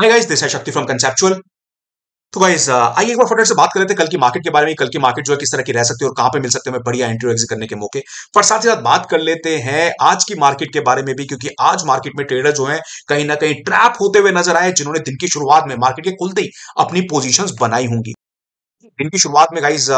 hi guys this है Shakti from conceptual तो guys uh, आइए एक बार फटाफट से बात कर लेते हैं कल की मार्केट के बारे में कल की मार्केट जो है किस तरह की रह सकती है और कहां पे मिल सकते हैं बढ़िया एंट्री एग्जिट करने के मौके पर साथ ही साथ बात कर लेते हैं आज की मार्केट के बारे में भी क्योंकि आज मार्केट में ट्रेडर जो है कहीं ना कहीं ट्रैप होते हुए नजर आए जिन्होंने दिन की शुरुआत में मार्केट के खुलते ही अपनी पोजिशन बनाई होंगी दिन की शुरुआत में गाइज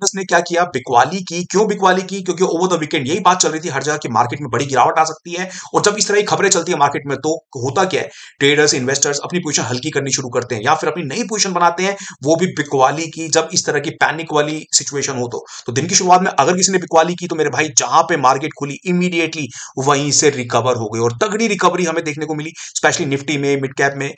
पुलिस ने क्या किया बिकवाली की क्यों बिकवाली की क्योंकि ओवर द वीकेंड यही बात चल रही थी हर जगह की मार्केट में बड़ी गिरावट आ सकती है और जब इस तरह की खबरें चलती है मार्केट में तो होता क्या है ट्रेडर्स इन्वेस्टर्स अपनी पोजिशन हल्की करनी शुरू करते हैं या फिर अपनी नई पोजिशन बनाते हैं वो भी बिकवाली की जब इस तरह की पैनिक वाली सिचुएशन हो तो, तो दिन की शुरुआत में अगर किसी ने बिकवाली की तो मेरे भाई जहां पर मार्केट खुली इमीडिएटली वहीं से रिकवर हो गई और तगड़ी रिकवरी हमें देखने को मिली स्पेशली निफ्टी में मिड कैप में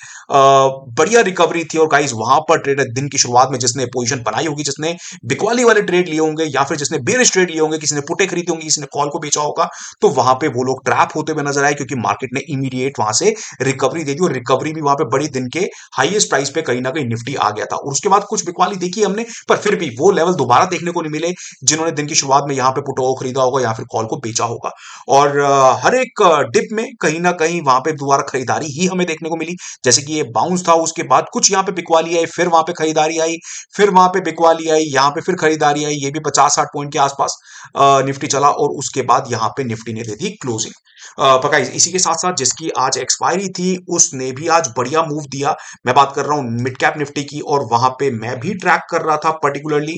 बढ़िया रिकवरी थी और गाइज वहां पर ट्रेडर दिन की शुरुआत में जिसने पोजिशन बनाई होगी जिसने बिकवाली वाले ट्रेड लिए होंगे या फिर जिसने बेर ट्रेड लिए होंगे किसी ने पुटे खरीदे होंगे किसी ने कॉल को बेचा होगा तो वहां पे वो लोग ट्रैप होते हुए नजर आए क्योंकि मार्केट ने इमीडिएट वहां से रिकवरी दे दी और रिकवरी भी वहां पे बड़ी दिन के हाईएस्ट प्राइस पे कहीं ना कहीं निफ्टी आ गया था और उसके बाद कुछ बिकवाली देखी हमने पर फिर भी वो लेवल दोबारा देखने को नहीं मिले जिन्होंने दिन की शुरुआत में यहाँ पे पुटो को खरीदा होगा या फिर कॉल को बेचा होगा और हर एक डिप में कहीं ना कहीं वहां पर दोबारा खरीदारी ही हमें देखने को मिली जैसे कि ये बाउंस था उसके बाद कुछ यहाँ पे बिकवाली आई फिर वहां पे खरीदारी आई फिर वहां पे बिकवाली आई यहाँ पे फिर खरीद खरीदारी आई ये भी पचास साठ पॉइंट के आसपास निफ्टी चला और उसके बाद यहाँ पे निफ्टी ने दे दी क्लोजिंग पका इसी के साथ साथ जिसकी आज एक्सपायरी थी उसने भी आज बढ़िया मूव दिया मैं बात कर रहा हूँ मिड कैप निफ्टी की और वहां पे मैं भी ट्रैक कर रहा था पर्टिकुलरली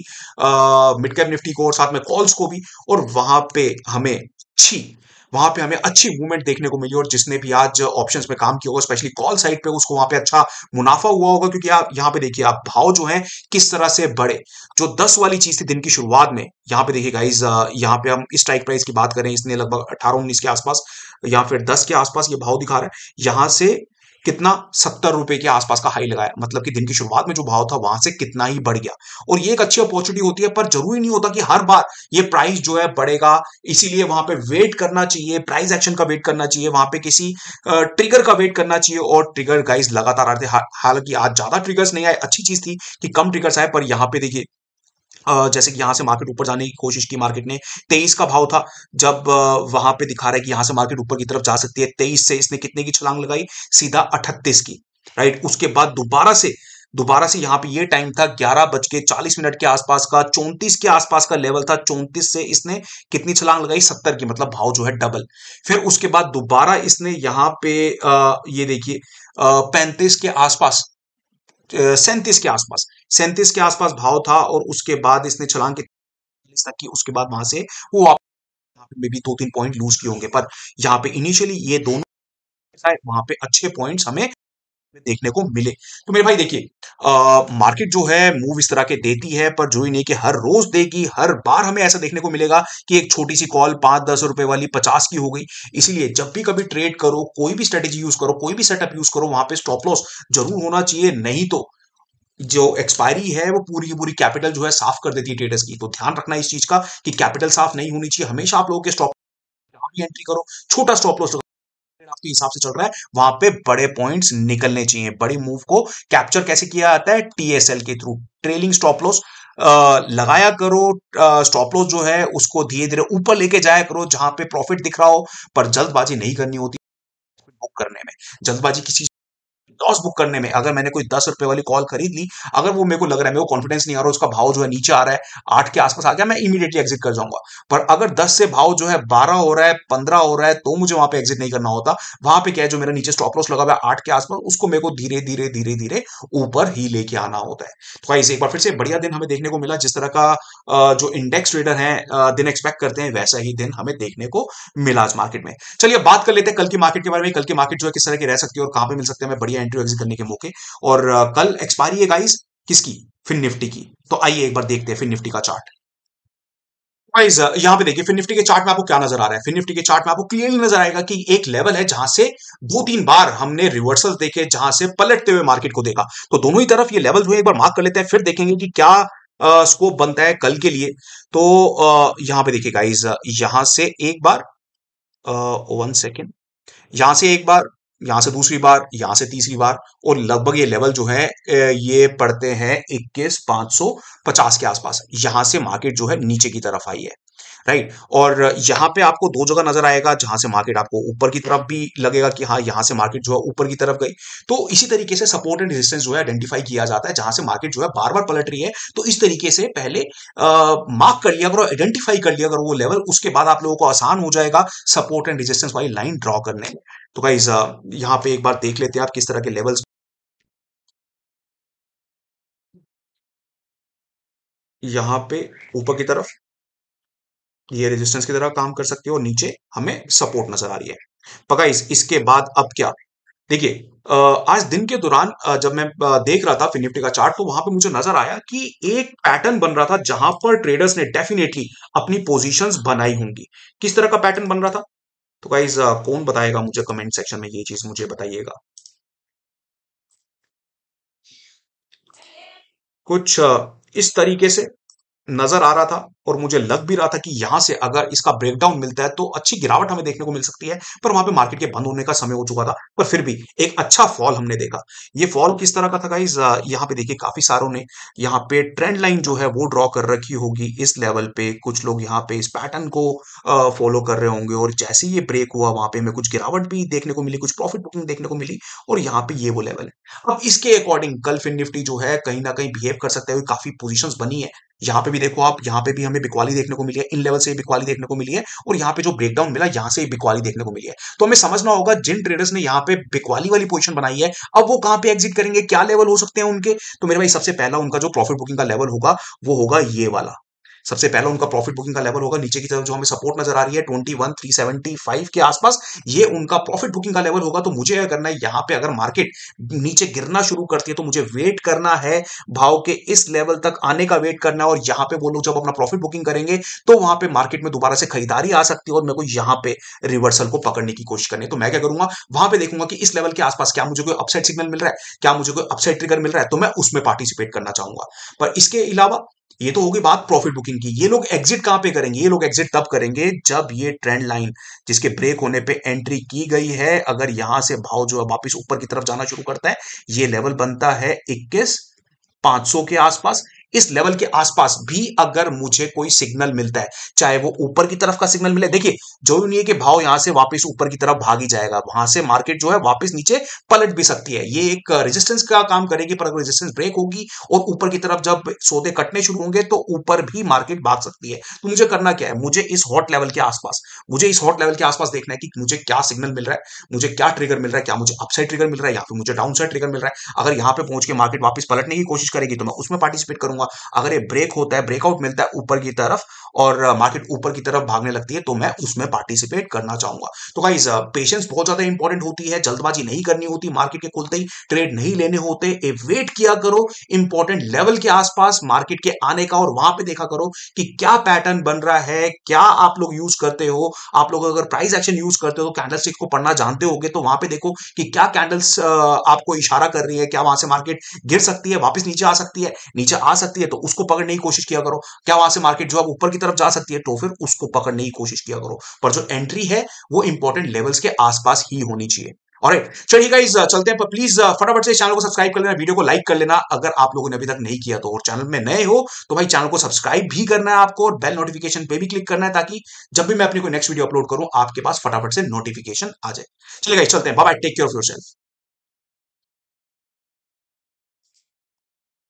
मिड कैप निफ्टी को और साथ में कॉल्स को भी और वहां पे हमें छी वहां पे हमें अच्छी मूवमेंट देखने को मिली और जिसने भी आज ऑप्शंस में काम किया होगा स्पेशली कॉल साइड पे उसको वहां पे अच्छा मुनाफा हुआ होगा क्योंकि आप यहाँ पे देखिए आप भाव जो है किस तरह से बढ़े जो दस वाली चीज थी दिन की शुरुआत में यहाँ पे देखिए गाइज यहाँ पे हम स्ट्राइक प्राइस की बात करें इसने लगभग अठारह उन्नीस के आसपास या फिर दस के आसपास ये भाव दिखा रहा है यहाँ से कितना सत्तर रुपए के आसपास का हाई लगाया मतलब कि दिन की शुरुआत में जो भाव था वहां से कितना ही बढ़ गया और ये एक अच्छी अपॉर्चुनिटी होती है पर जरूरी नहीं होता कि हर बार ये प्राइस जो है बढ़ेगा इसीलिए वहां पे वेट करना चाहिए प्राइस एक्शन का वेट करना चाहिए वहां पे किसी ट्रिगर का वेट करना चाहिए और ट्रिगर गाइज लगातार आते हालांकि आज ज्यादा ट्रिगर्स नहीं आए अच्छी चीज थी कि कम ट्रिगर्स आए पर यहाँ पे देखिए जैसे कि यहां से मार्केट ऊपर जाने की कोशिश की मार्केट ने तेईस का भाव था जब वहां पे दिखा रहा है कि यहां से मार्केट ऊपर की तरफ जा सकती है तेईस से इसने कितने की छलांग लगाई सीधा अठतीस की राइट उसके बाद दोबारा से दोबारा से यहाँ पे ये टाइम था ग्यारह बज के चालीस मिनट के आसपास का चौंतीस के आसपास का लेवल था चौंतीस से इसने कितनी छलांग लगाई सत्तर की मतलब भाव जो है डबल फिर उसके बाद दोबारा इसने यहाँ पे आ, ये देखिए पैंतीस के आसपास सैंतीस के आसपास सैंतीस के आसपास भाव था और उसके बाद इसने छलांग तक की उसके बाद वहां से वो में भी दो तीन पॉइंट लूज किए होंगे पर यहाँ पे इनिशियली ये दोनों वहां पे अच्छे पॉइंट्स हमें देखने को मिले तो मेरे भाई देखिए मार्केट जो है मूव इस तरह के देती है पर जो ही नहीं कि हर रोज देगी हर बार हमें ऐसा देखने को मिलेगा कि एक छोटी सी कॉल पांच दस रुपए वाली पचास की हो गई इसीलिए जब भी कभी ट्रेड करो कोई भी स्ट्रेटेजी यूज करो कोई भी सेटअप यूज करो वहां पे स्टॉप लॉस जरूर होना चाहिए नहीं तो जो एक्सपायरी है वो पूरी की पूरी कैपिटल जो है साफ कर देती है ट्रेडर्स की तो ध्यान रखना इस चीज का कि कैपिटल साफ नहीं होनी चाहिए हमेशा आप लोगों के स्टॉप एंट्री करो छोटा स्टॉप लॉस आपके हिसाब से चल रहा है वहां पे बड़े पॉइंट्स निकलने चाहिए बड़ी मूव को कैप्चर कैसे किया जाता है टीएसएल के थ्रू ट्रेलिंग स्टॉप लॉस लगाया करो स्टॉप लॉस जो है उसको धीरे धीरे ऊपर लेके जाया करो जहां पे प्रॉफिट दिख रहा हो पर जल्दबाजी नहीं करनी होती बुक करने में जल्दबाजी किसी लॉस बुक करने में अगर मैंने कोई दस रुपए वाली कॉल खरीद ली अगर वो मेरे को लग रहा है मेरे को कॉन्फिडेंस नहीं आ रहा उसका भाव जो है नीचे आ रहा है आठ के आसपास आ गया मैं इमीडिएटली एग्जिट कर जाऊंगा पर अगर दस से भाव जो है बारह हो रहा है पंद्रह हो रहा है तो मुझे वहां पे एग्जिट नहीं करना होता वहां पे क्या है जो मेरा नीचे स्टॉप लॉस लगा हुआ है आठ के आसपास उसको मेरे को धीरे धीरे धीरे धीरे ऊपर ही लेके आना होता है तो गाइस एक बार फिर से बढ़िया दिन हमें देखने को मिला जिस तरह का जो इंडेक्स ट्रेडर है दिन एक्सपेक्ट करते हैं वैसा ही दिन हमें देखने को मिला आज मार्केट में चलिए बात कर लेते हैं कल की मार्केट के बारे में कल की मार्केट जो है किस तरह की रह सकती है और कहां पर मिल सकते हैं बढ़िया एंट्री एग्जिट करने के मौके और कल एक्सपायरी है गाइस किसकी फिन निफ्टी की तो आइए एक बार देखते हैं फिन निफ्टी का चार्ट गाइस यहां पे देखिए फिन निफ्टी के चार्ट में आपको क्या नजर आ रहा है फिन निफ्टी के चार्ट में आपको क्लियरली नजर आएगा कि एक लेवल है जहां से दो तीन बार हमने रिवर्सल देखे जहां से पलटते हुए मार्केट को देखा तो दोनों ही तरफ ये लेवल हुए एक बार मार्क कर लेते हैं फिर देखेंगे कि क्या स्कोप बनता है कल के लिए तो यहां पर देखिए गाइज यहां से एक बार वन सेकेंड यहां से एक बार यहां से दूसरी बार यहाँ से तीसरी बार और लगभग ये लेवल जो है ये पड़ते हैं इक्कीस पांच सौ पचास के आसपास यहां से मार्केट जो है नीचे की तरफ आई है राइट और यहां पे आपको दो जगह नजर आएगा जहां से मार्केट आपको ऊपर की तरफ भी लगेगा कि हाँ यहां से मार्केट जो है ऊपर की तरफ गई तो इसी तरीके से सपोर्ट एंड रेजिस्टेंस जो है आइडेंटिफाई किया जाता है जहां से मार्केट जो है बार बार पलट रही है तो इस तरीके से पहले मार्क कर लिया करो आइडेंटिफाई कर लिया करो वो लेवल उसके बाद आप लोगों को आसान हो जाएगा सपोर्ट एंड रेजिस्टेंस वाली लाइन ड्रॉ करने तो गाइज यहाँ पे एक बार देख लेते हैं आप किस तरह के लेवल्स यहाँ पे ऊपर की तरफ ये रेजिस्टेंस की तरह काम कर सकती है और नीचे हमें सपोर्ट नजर आ रही है पका तो इस, इसके बाद अब क्या देखिए आज दिन के दौरान जब मैं देख रहा था फिनिफ्टी का चार्ट तो वहां पे मुझे नजर आया कि एक पैटर्न बन रहा था जहां पर ट्रेडर्स ने डेफिनेटली अपनी पोजीशंस बनाई होंगी किस तरह का पैटर्न बन रहा था तो गाइज कौन बताएगा मुझे कमेंट सेक्शन में ये चीज मुझे बताइएगा कुछ इस तरीके से नजर आ रहा था और मुझे लग भी रहा था कि यहां से अगर इसका ब्रेकडाउन मिलता है तो अच्छी गिरावट हमें देखने को मिल सकती है पर वहां पे मार्केट के बंद होने का समय हो चुका था पर फिर भी एक अच्छा फॉल हमने देखा ये फॉल किस तरह का था गाइज यहाँ पे देखिए काफी सारों ने यहाँ पे ट्रेंड लाइन जो है वो ड्रॉ कर रखी होगी इस लेवल पे कुछ लोग यहाँ पे इस पैटर्न को फॉलो कर रहे होंगे और जैसे ये ब्रेक हुआ वहां पे हमें कुछ गिरावट भी देखने को मिली कुछ प्रॉफिट बुकिंग देखने को मिली और यहाँ पे ये वो लेवल है अब इसके अकॉर्डिंग कल फिन निफ्टी जो है कहीं ना कहीं बिहेव कर सकते हुए काफी पोजिशन बनी है यहां पे भी देखो आप यहाँ पे भी हमें बिकवाली देखने को मिली है इन लेवल से बिकवाली देखने को मिली है और यहाँ पे जो ब्रेकडाउन मिला यहाँ से बिकवाली देखने को मिली है तो हमें समझना होगा जिन ट्रेडर्स ने यहां पे बिकवाली वाली पोजिशन बनाई है अब वो कहां पे एग्जिट करेंगे क्या लेवल हो सकते हैं उनके तो मेरे भाई सबसे पहला उनका जो प्रॉफिट बुकिंग का लेवल होगा वो होगा ये वाला सबसे पहले उनका प्रॉफिट बुकिंग का लेवल होगा नीचे की तरफ जो हमें सपोर्ट नजर आ रही है twenty one three seventy five के आसपास ये उनका प्रॉफिट बुकिंग का लेवल होगा तो मुझे यह करना है यहाँ पे अगर मार्केट नीचे गिरना शुरू करती है तो मुझे वेट करना है भाव के इस लेवल तक आने का वेट करना है और यहाँ पे वो लोग जब अपना प्रॉफिट बुकिंग करेंगे तो वहां पे मार्केट में दोबारा से खरीदारी आ सकती है और मेरे को यहाँ पे रिवर्सल को पकड़ने की कोशिश करनी है तो मैं क्या करूंगा वहां पे देखूंगा कि इस लेवल के आसपास क्या मुझे कोई अपसाइड सिग्नल मिल रहा है क्या मुझे कोई अपसाइड ट्रिगर मिल रहा है तो मैं उसमें पार्टिसिपेट करना चाहूंगा पर इसके अलावा ये तो होगी बात प्रॉफिट बुकिंग की ये लोग एग्जिट कहां पे करेंगे ये लोग एग्जिट तब करेंगे जब ये ट्रेंड लाइन जिसके ब्रेक होने पे एंट्री की गई है अगर यहां से भाव जो है वापस ऊपर की तरफ जाना शुरू करता है ये लेवल बनता है इक्कीस 500 के आसपास इस लेवल के आसपास भी अगर मुझे कोई सिग्नल मिलता है चाहे वो ऊपर की तरफ का सिग्नल मिले देखिए जरूरी नहीं है कि भाव यहां से वापस ऊपर की तरफ भागी जाएगा वहां से मार्केट जो है वापस नीचे पलट भी सकती है ये एक रेजिस्टेंस का काम करेगी पर अगर रेजिस्टेंस ब्रेक होगी और ऊपर की तरफ जब सौदे कटने शुरू होंगे तो ऊपर भी मार्केट भाग सकती है तो मुझे करना क्या है मुझे इस हॉट लेवल के आसपास मुझे इस हॉट लेवल के आसपास देखना है कि मुझे क्या सिग्नल मिल रहा है मुझे क्या ट्रिगर मिल रहा है क्या मुझे अपसाइड ट्रिगर मिल रहा है या फिर मुझे डाउन ट्रिगर मिल रहा है अगर यहां पर पहुंच के मार्केट वापस पलटने की कोशिश करेगी तो मैं उसमें पार्टिसिपेट करूंगा करूंगा अगर ये ब्रेक होता है ब्रेकआउट मिलता है ऊपर की तरफ और मार्केट ऊपर की तरफ भागने लगती है तो मैं उसमें पार्टिसिपेट करना चाहूंगा तो गाइज पेशेंस बहुत ज्यादा इंपॉर्टेंट होती है जल्दबाजी नहीं करनी होती मार्केट के खुलते ही ट्रेड नहीं लेने होते वेट किया करो इंपॉर्टेंट लेवल के आसपास मार्केट के आने का और वहां पे देखा करो कि क्या पैटर्न बन रहा है क्या आप लोग यूज करते हो आप लोग अगर प्राइस एक्शन यूज करते हो तो कैंडल को पढ़ना जानते हो तो वहां पर देखो कि क्या कैंडल्स आपको इशारा कर रही है क्या वहां से मार्केट गिर सकती है वापस नीचे आ सकती है नीचे आ सकती सकती है तो उसको पकड़ने की कोशिश किया करो क्या वहां से मार्केट जो है ऊपर की तरफ जा सकती है तो फिर उसको पकड़ने की कोशिश किया करो पर जो एंट्री है वो इंपॉर्टेंट लेवल्स के आसपास ही होनी चाहिए और चलिए गाइज चलते हैं पर प्लीज फटाफट से चैनल को सब्सक्राइब कर लेना वीडियो को लाइक कर लेना अगर आप लोगों ने अभी तक नहीं किया तो और चैनल में नए हो तो भाई चैनल को सब्सक्राइब भी करना है आपको और बेल नोटिफिकेशन पे भी क्लिक करना है ताकि जब भी मैं अपनी कोई नेक्स्ट वीडियो अपलोड करूं आपके पास फटाफट से नोटिफिकेशन आ जाए चलिए गाइज चलते हैं bye take care of your self